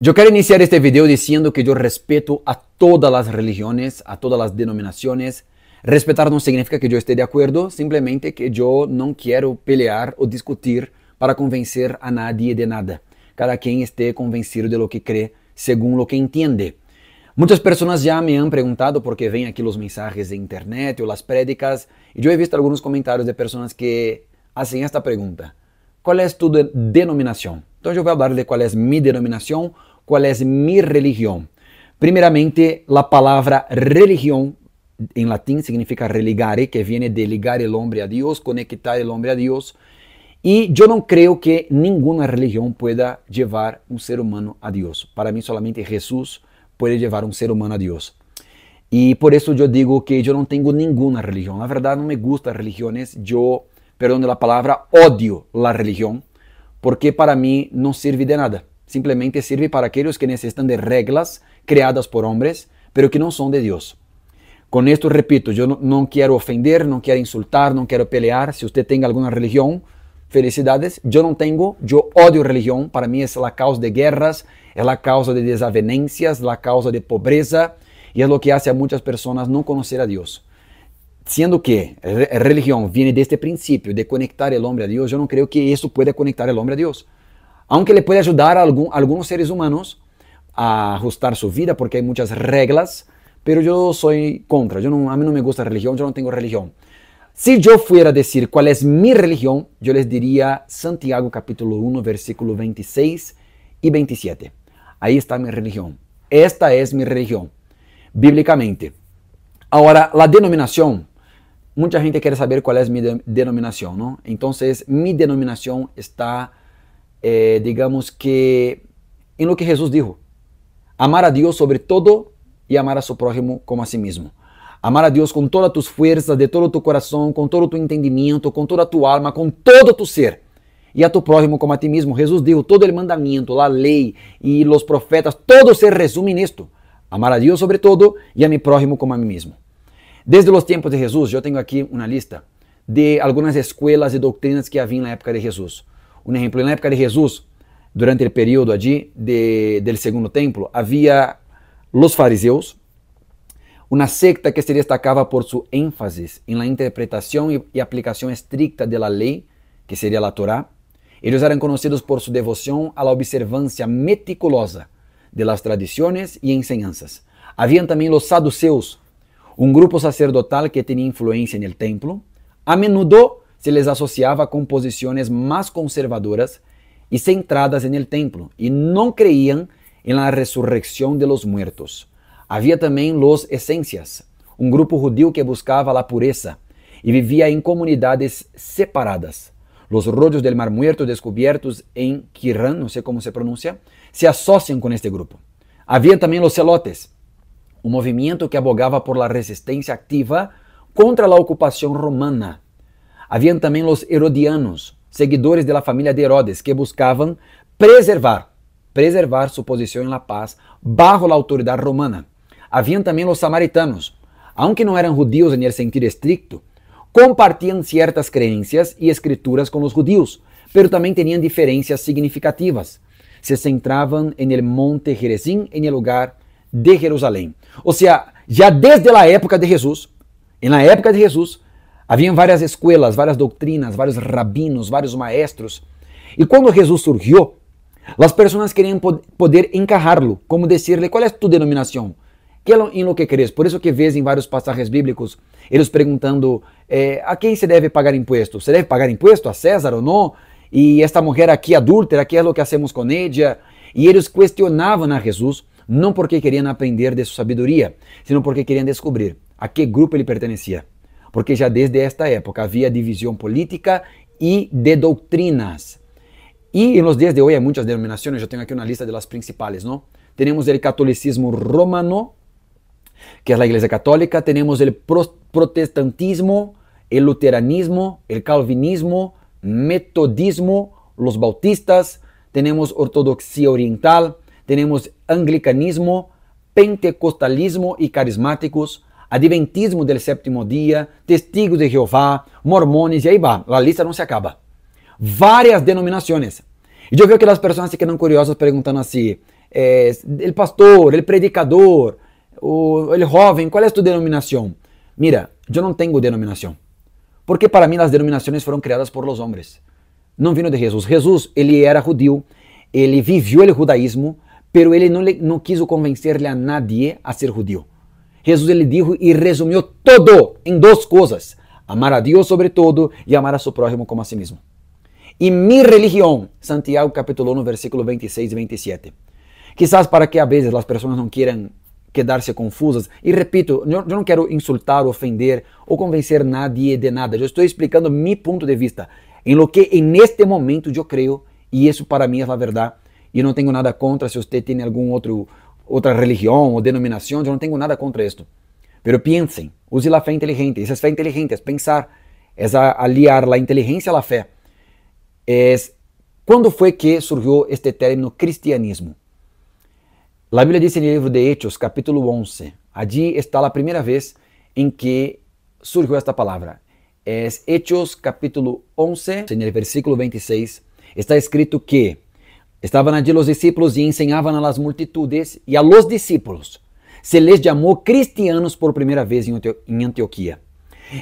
Eu quero iniciar este vídeo dizendo que eu respeito a todas as religiões, a todas as denominações. Respetar não significa que eu esteja de acordo, simplesmente que eu não quero pelear ou discutir para convencer a nadie de nada. Cada quem esteja convencido de lo que cree segundo lo que entende. Muitas pessoas já me han perguntado por qué ven aquí los mensajes de internet ou las prédicas. e eu he visto algunos comentarios de personas que hacen esta pregunta. é a tu denominação? Então eu vou falar de qual é a minha denominação ¿Cuál es mi religión? Primeramente, la palabra religión en latín significa religare, que viene de ligar el hombre a Dios, conectar el hombre a Dios. Y yo no creo que ninguna religión pueda llevar un ser humano a Dios. Para mí solamente Jesús puede llevar un ser humano a Dios. Y por eso yo digo que yo no tengo ninguna religión. La verdad no me gustan religiones. Yo, Yo, de la palabra, odio la religión porque para mí no sirve de nada simplemente sirve para aquellos que necesitan de reglas creadas por hombres, pero que no son de Dios. Con esto repito, yo no, quiero ofender, no quiero insultar, no quiero pelear. Si usted tenga alguna religión, felicidades. Yo no tengo, yo odio religión. Para mí es la causa de guerras, es la causa de desavenencias, la causa de pobreza y es lo que hace a muchas personas no conocer a Dios. Siendo que religión viene de este principio de conectar el hombre a Dios, yo no creo que eso pueda conectar el hombre a Dios aunque le puede ayudar a, algunos seres humanos a ajustar su vida porque hay muchas reglas, pero yo soy contra, yo a mí no me gusta religión, yo no tengo religión. Si yo fuera a decir cuál es mi religión, yo les diría Santiago capítulo 1, versículo 26 y 27. Ahí está mi religión. Esta es mi religión, bíblicamente. Ahora, la denominación. Mucha gente quiere saber cuál es mi denominación, ¿no? Entonces, mi denominación está É, digamos que, em lo que Jesus dijo. Amar a Deus sobre todo e amar a seu prójimo como a si mesmo Amar a Deus com todas as tuas forças de todo tu coração com todo tu entendimento com toda tu alma, com todo tu ser. E a tu prójimo como a ti mesmo. Jesus deu todo o mandamento, a lei e os profetas, todo se resume nisto. Amar a Deus sobre todo e a mi prójimo como a mim mesmo. Desde os tempos de Jesus, eu tenho aqui uma lista de algumas escolas e doutrinas que havia na época de Jesus um exemplo na época de Jesus durante o período allí de, del segundo templo, havia os fariseus uma secta que se destacava por sua ênfase em la interpretação e aplicação estricta de la lei, que seria a Torá. Eles eram conhecidos por sua devoção à observância meticulosa de las tradições e enseñanzas. Haviam também os saduceus, um grupo sacerdotal que tinha influência no templo, a menudo se les asociaba con posiciones más conservadoras y centradas en el templo, y no creían en la resurrección de los muertos. Havia também los esencias, um grupo judío que buscava a pureza e vivia em comunidades separadas. Los rollos del Mar Muerto descubiertos em Kiran, não sei como se pronuncia, se associam com este grupo. Havia também los Celotes, um movimento que abogava por la resistência activa contra a ocupação romana Haviam também os herodianos, seguidores da família de Herodes, que buscavam preservar, preservar sua posição em La Paz barro a autoridade romana. Haviam também os samaritanos, aunque não eram judíos em sentido estricto, compartiam certas crenças e escrituras com os judíos, pero também tinham diferenças significativas. Se centravam em el monte Jerezim, em el lugar de Jerusalém. Ou seja, já desde a época de Jesus, na época de Jesus, Havia várias escolas, várias doutrinas, vários rabinos, vários maestros. E quando Jesus surgiu, as pessoas queriam poder encarrá-lo, como dizer-lhe qual é a tua denominação, que é em lo que crees. Por isso que vês em vários passagens bíblicos eles perguntando eh, a quem se deve pagar imposto. Se deve pagar imposto a César ou não? E esta mulher aqui adúltera, que é o que hacemos com ela? E eles questionavam a Jesus não porque queriam aprender de sua sabedoria, sino porque queriam descobrir a que grupo ele pertencia. porque ya desde esta época había división política y e de doctrinas. Y e en em los días de hoy hay muchas denominaciones. Yo tengo aquí una lista las principales no Tenemos el catolicismo romano, que es la iglesia Católica, Tenemos el protestantismo, el luteranismo, el calvinismo, metodismo, los bautistas, Tenemos ortodoxia oriental, tenemos anglicanismo, pentecostalismo y e carismáticos, Adventismo del Séptimo Dia, Testigos de Jeová, Mormones, e aí vai, a lista não se acaba. Várias denominações. E eu vejo que as pessoas se eram curiosas perguntando assim, é, pastor, ele predicador, o, el jovem, qual é a sua denominação? Mira, eu não tenho denominação. Porque para mim as denominações foram criadas por los homens. Não vindo de Jesus. Jesus, ele era judeu, ele viveu o judaísmo, pero ele não, não quis convencer a nadie a ser judeu. Jesus ele dijo e resumiu todo em duas coisas: amar a Deus sobre todo e amar a seu próximo como a si mesmo. E minha religião, Santiago capítulo 1, versículo 26 e 27. Quizás para que a vezes as pessoas não queiram quedar-se confusas. E repito, eu não quero insultar, ofender ou convencer nadie de nada. Eu estou explicando meu ponto de vista, em lo que em neste momento eu creio, e isso para mim é a verdade. E não tenho nada contra se você tem algum outro outra religião ou denominação, eu não tenho nada contra isso. Mas pensem, use a fé inteligente. essa fé inteligente, é pensar, é aliar a inteligência à fé. É quando foi que surgiu este término cristianismo? A Bíblia diz no livro de Hechos, capítulo 11, allí está a primeira vez em que surgiu esta palavra. É Hechos, capítulo 11, en versículo 26, está escrito que Estava na de los discípulos e ensinava a las multitudes e a los discípulos. Se les chamou cristianos por primeira vez em Antioquia.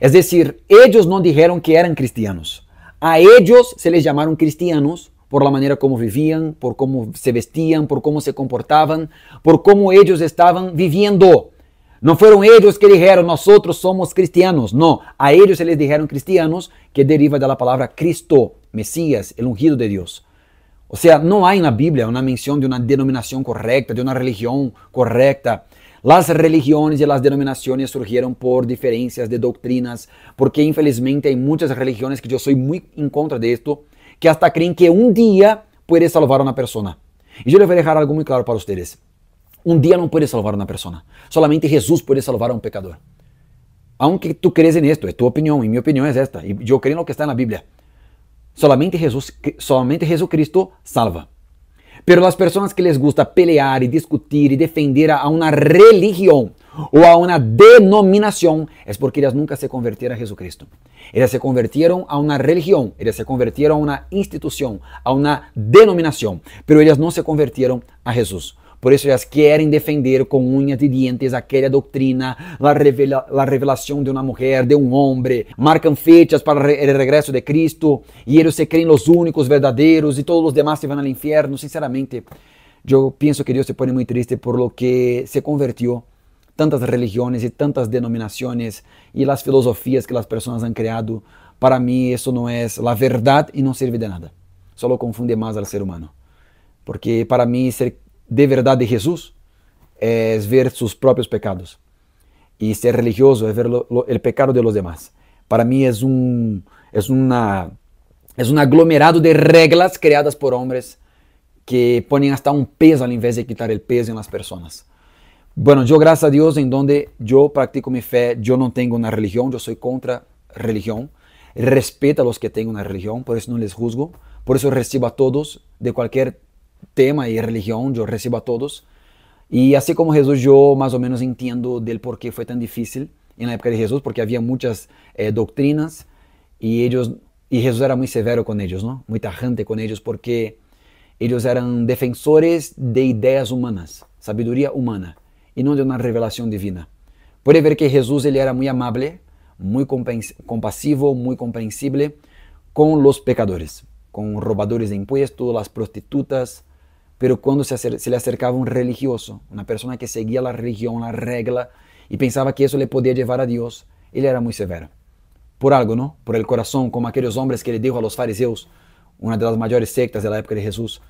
Es decir, ellos não dijeron que eram cristianos. A ellos se les llamaron cristianos por la maneira como viviam, por como se vestían, por como se comportaban, por como ellos estaban viviendo. Não foram eles que dijeron nós somos cristianos. Não, a eles eles disseram cristianos, que deriva da palavra Cristo, Messias, el ungido de Deus. O sea, no hay en la Biblia una mención de una denominación correcta, de una religión correcta. Las religiones y las denominaciones surgieron por diferencias de doctrinas, porque infelizmente hay muchas religiones que yo soy muy en contra de esto, que hasta creen que un día puede salvar a una persona. Y yo les voy a dejar algo muy claro para ustedes. Un día no puede salvar a una persona. Solamente Jesús puede salvar a un pecador. Aunque tú crees en esto, es tu opinión y mi opinión es esta. Y yo creo en lo que está en la Biblia. Solamente Jesús, solamente Jesucristo salva. Pero las personas que les gusta pelear y discutir y defender a una religión o a una denominación es porque ellas nunca se convirtieron a Jesucristo. Ellas se convirtieron a una religión, ellas se convirtieron a una institución, a una denominación, pero ellas no se convirtieron a Jesús. Por isso elas querem defender com unhas e dentes aquela doutrina, a revela revelação de uma mulher, de um homem. Marcam fechas para o re regresso de Cristo e eles se creem os únicos verdadeiros e todos os demais se vão ao inferno. Sinceramente, eu penso que Deus se põe muito triste por lo que se convertiu tantas religiões e tantas denominações e as filosofias que as pessoas han criado. Para mim, isso não é a verdade e não serve de nada. Só confunde mais ao ser humano. Porque para mim, ser de verdad de Jesús es ver sus propios pecados. Y e ser religioso es ver el pecado de los demás. Para mí es un, es, una, es un aglomerado de reglas creadas por hombres que ponen hasta un um peso al invés de quitar el peso en em las personas. Bueno, yo gracias a Dios en donde yo practico mi fe, yo no tengo una religión, yo soy contra religión. Respeto a los que tienen una religión, por eso no les juzgo, por eso recibo a todos de cualquier tema y religión, yo recibo a todos. Y así como Jesús, yo más o menos entiendo del por qué fue tan difícil en la época de Jesús, porque había muchas eh, doctrinas y, ellos, y Jesús era muy severo con ellos, ¿no? muy tajante con ellos, porque ellos eran defensores de ideas humanas, sabiduría humana, y no de una revelación divina. Puede ver que Jesús él era muy amable, muy compasivo, muy comprensible con los pecadores, con robadores de impuestos, las prostitutas, pero cuando se, le acercaba un religioso, una persona que seguía la religión, la regla, y pensaba que eso le podía llevar a Dios, él era muy severo. Por algo, ¿no? Por el corazón, como aquellos hombres que le dijo a los fariseos, una de las mayores sectas de la época de Jesús,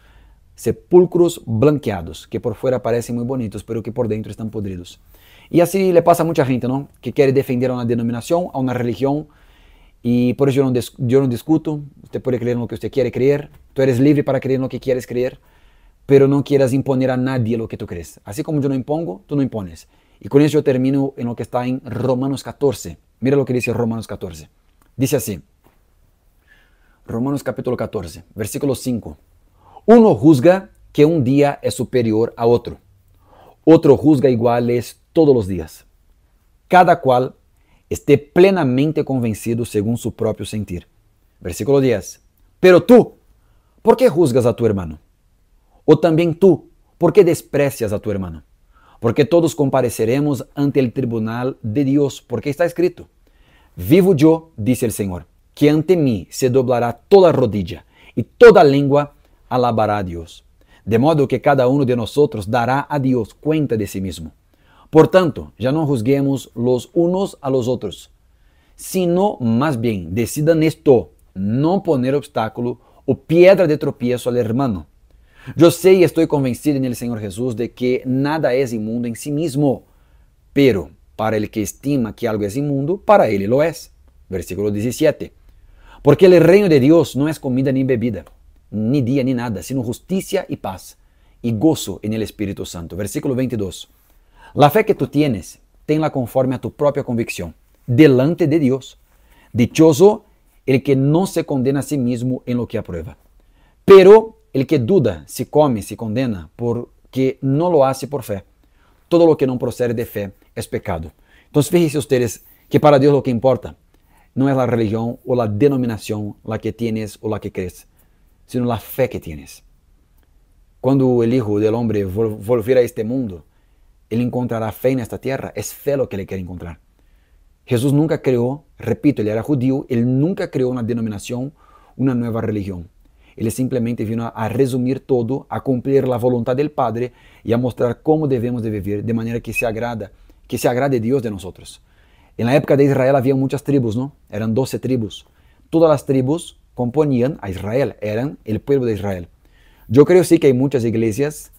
sepulcros blanqueados, que por fuera parecen muy bonitos, pero que por dentro están podridos. Y así le pasa a mucha gente, ¿no? Que quiere defender a una denominación, a una religión, y por eso yo no, yo no discuto, usted puede creer en lo que usted quiere creer, tú eres libre para creer en lo que quieres creer, pero no quieras imponer a nadie lo que tú crees. Así como yo no impongo, tú no impones. Y con eso yo termino en lo que está en Romanos 14. Mira lo que dice Romanos 14. Dice así. Romanos capítulo 14, versículo 5. Uno juzga que un día es superior a otro. Otro juzga iguales todos los días. Cada cual esté plenamente convencido según su propio sentir. Versículo 10. Pero tú, ¿por qué juzgas a tu hermano? ou também tu, por que desprecias a tu hermano? Porque todos compareceremos ante el tribunal de Dios, porque está escrito: Vivo yo, dice el Señor, que ante mí se doblará toda rodilla e toda língua alabará a Dios. De modo que cada um de nosotros dará a Dios cuenta de sí mismo. Portanto, já não juzguemos los unos a los otros, sino más bien decidan esto, não poner obstáculo ou pedra de tropiezo al hermano Yo sé y estoy convencido en el Señor Jesús de que nada es inmundo en sí mismo, pero para el que estima que algo es inmundo, para él lo es. Versículo 17. Porque el reino de Dios no es comida ni bebida, ni día ni nada, sino justicia y paz y gozo en el Espíritu Santo. Versículo 22. La fe que tú tienes, tenla conforme a tu propia convicción, delante de Dios. Dichoso el que no se condena a sí mismo en lo que aprueba. Pero El que duda se come, se condena, porque não lo hace por fe. Todo lo que não procede de fé é pecado. Então, fíjense ustedes que para Deus o que importa não é a religião ou a denominação, la que tienes ou la que crees, sino la fé que tienes. Quando o Hijo del Hombre volver a este mundo, ele encontrará fé nesta terra, é fé lo que ele quer encontrar. Jesus nunca criou, repito, ele era judío, ele nunca criou uma denominação uma nova religião. Él simplemente vino a, resumir todo, a cumplir la voluntad del Padre y a mostrar cómo debemos de vivir de manera que se agrada, que se agrade Dios de nosotros. En la época de Israel había muchas tribus, ¿no? Eran 12 tribus. Todas las tribus componían a Israel, eran el pueblo de Israel. Yo creo sí, que hay muchas iglesias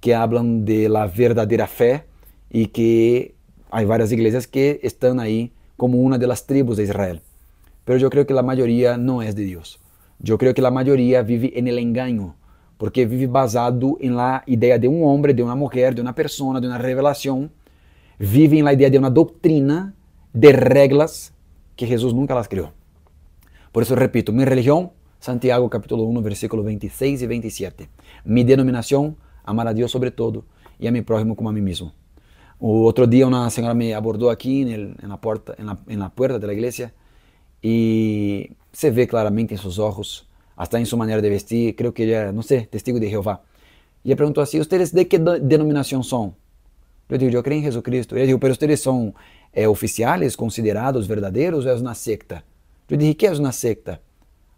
que hablan de la verdadera fe y que hay varias iglesias que están ahí como una de las tribus de Israel. Pero yo creo que la mayoría no es de Dios. Eu creio que a maioria vive en el engaño, porque vive basado em la ideia de um homem, de uma mulher, de uma persona, de uma revelação. Vive em la ideia de uma doctrina de regras que Jesus nunca las criou. Por isso repito, mi religião, Santiago capítulo 1, versículo 26 e 27. Mi denominação, amar a Deus sobre todo e a mi prójimo como a mim mesmo. O outro dia uma senhora me abordou aqui na porta, na puerta de la iglesia e você vê claramente em seus olhos, até em sua maneira de vestir, creio que ele era, é, não sei, testigo de Jeová. E ele perguntou assim: vocês de que denominação são? Eu digo: Eu creio em Jesus Cristo. Ele disse, mas vocês são é, eh, oficiais, considerados verdadeiros ou é na secta? Eu disse: Que é na secta?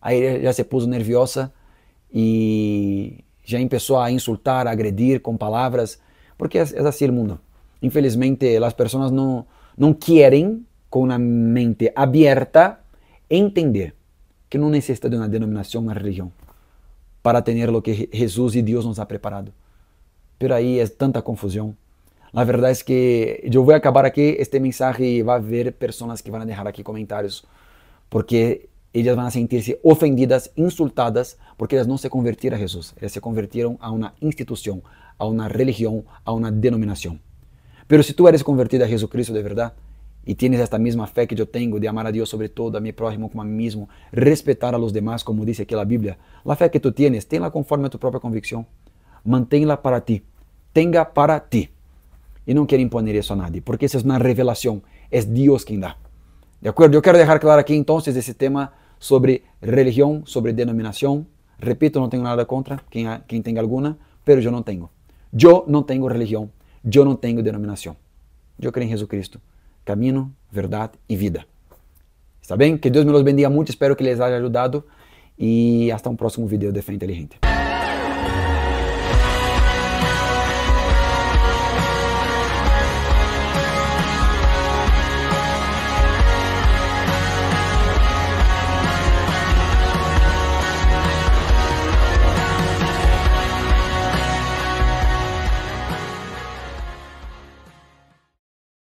Aí ele já se pôs nerviosa e já começou a insultar, a agredir com palavras, porque é, é assim o mundo. Infelizmente, as pessoas não não querem com a mente aberta entender que não necessita de uma denominação, uma religião, para ter o que Jesus e Deus nos ha preparado. Por aí é tanta confusão. A verdade é que eu vou acabar aqui este mensagem e vai haver pessoas que vão deixar aqui comentários, porque elas vão sentir-se ofendidas, insultadas, porque elas não se convertiram a Jesus. Elas se convertiram a uma instituição, a uma religião, a uma denominação. Pero se tu eres convertido a Jesus Cristo de verdade, y tienes esta misma fe que yo tengo de amar a Dios sobre todo, a mi prójimo como a mí mismo, respetar a los demás, como dice aquí la Biblia, la fe que tú tienes, tenla conforme a tu propia convicción, Manténla para ti. Tenga para ti. Y no quiero imponer eso a nadie, porque eso es una revelación, es Dios quien da. De acuerdo? Yo quiero dejar claro aquí entonces ese tema sobre religión, sobre denominación. Repito, no tengo nada contra quien tenga alguna, pero yo no tengo. Yo no tengo religión, yo no tengo denominación. Yo creo en Jesucristo. caminho, verdade e vida. Está bem? Que Deus me los bendiga muito, espero que lhes haja ajudado e até um próximo vídeo de Fé Inteligente.